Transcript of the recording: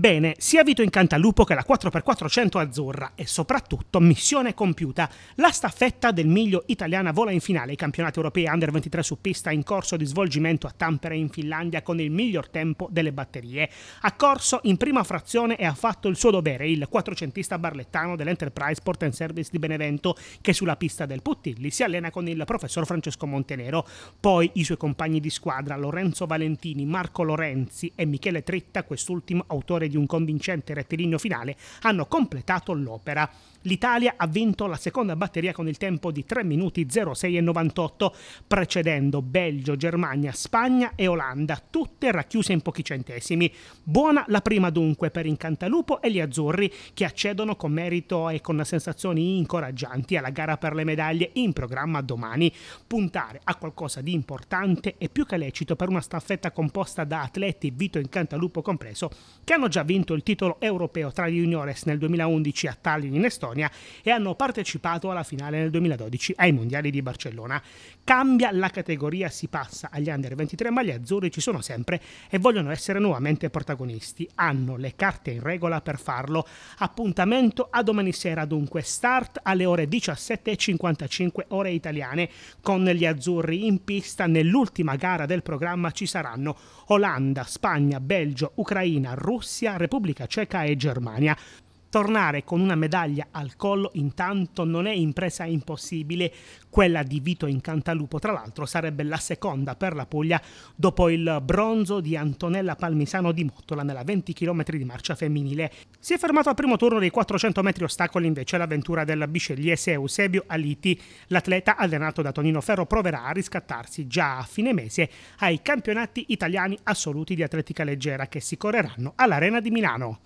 Bene, sia Vito Incantalupo che la 4x400 azzurra e soprattutto missione compiuta. La staffetta del miglio italiana vola in finale ai campionati europei Under 23 su pista in corso di svolgimento a Tampere in Finlandia con il miglior tempo delle batterie. Ha corso in prima frazione e ha fatto il suo dovere il quattrocentista barlettano dell'Enterprise Port and Service di Benevento che sulla pista del Puttilli si allena con il professor Francesco Montenero. Poi i suoi compagni di squadra Lorenzo Valentini, Marco Lorenzi e Michele Tritta, quest'ultimo autore di un convincente rettilineo finale hanno completato l'opera. L'Italia ha vinto la seconda batteria con il tempo di 3 minuti 06 e 98, precedendo Belgio, Germania, Spagna e Olanda, tutte racchiuse in pochi centesimi. Buona la prima dunque per Incantalupo e gli azzurri, che accedono con merito e con sensazioni incoraggianti alla gara per le medaglie in programma domani. Puntare a qualcosa di importante è più che lecito per una staffetta composta da atleti, Vito Incantalupo compreso, che hanno già vinto il titolo europeo tra gli juniores nel 2011 a Tallinn in Estonia e hanno partecipato alla finale nel 2012 ai mondiali di Barcellona. Cambia la categoria, si passa agli under 23 ma gli azzurri ci sono sempre e vogliono essere nuovamente protagonisti. Hanno le carte in regola per farlo. Appuntamento a domani sera dunque, start alle ore 17.55 ore italiane con gli azzurri in pista nell'ultima gara del programma ci saranno Olanda, Spagna, Belgio, Ucraina, Russia Svezia, Repubblica Ceca e Germania. Tornare con una medaglia al collo intanto non è impresa impossibile, quella di Vito Incantalupo tra l'altro sarebbe la seconda per la Puglia dopo il bronzo di Antonella Palmisano di Mottola nella 20 km di marcia femminile. Si è fermato al primo turno dei 400 metri ostacoli invece l'avventura della biscegliese Eusebio Aliti. L'atleta allenato da Tonino Ferro proverà a riscattarsi già a fine mese ai campionati italiani assoluti di atletica leggera che si correranno all'Arena di Milano.